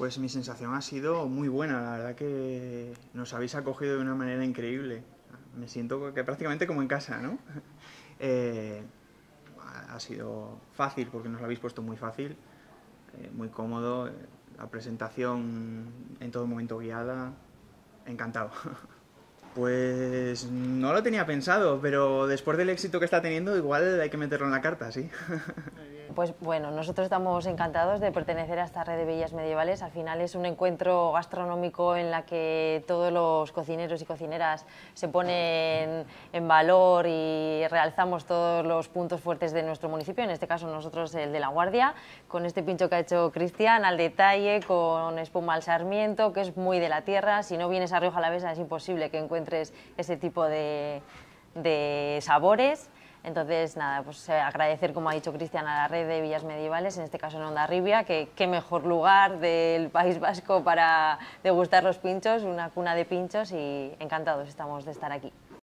Pues mi sensación ha sido muy buena, la verdad que nos habéis acogido de una manera increíble. Me siento que prácticamente como en casa, ¿no? Eh, ha sido fácil porque nos lo habéis puesto muy fácil, eh, muy cómodo, la presentación en todo momento guiada, encantado. Pues no lo tenía pensado, pero después del éxito que está teniendo, igual hay que meterlo en la carta, sí. Pues bueno, nosotros estamos encantados de pertenecer a esta red de bellas medievales. Al final es un encuentro gastronómico en la que todos los cocineros y cocineras se ponen en valor y realzamos todos los puntos fuertes de nuestro municipio, en este caso nosotros el de La Guardia, con este pincho que ha hecho Cristian al detalle, con espuma al sarmiento, que es muy de la tierra. Si no vienes a Rioja mesa es imposible que encuentres ese tipo de sabores entonces, nada, pues eh, agradecer, como ha dicho Cristian, a la red de villas medievales, en este caso en Ondarribia, que qué mejor lugar del País Vasco para degustar los pinchos, una cuna de pinchos y encantados estamos de estar aquí.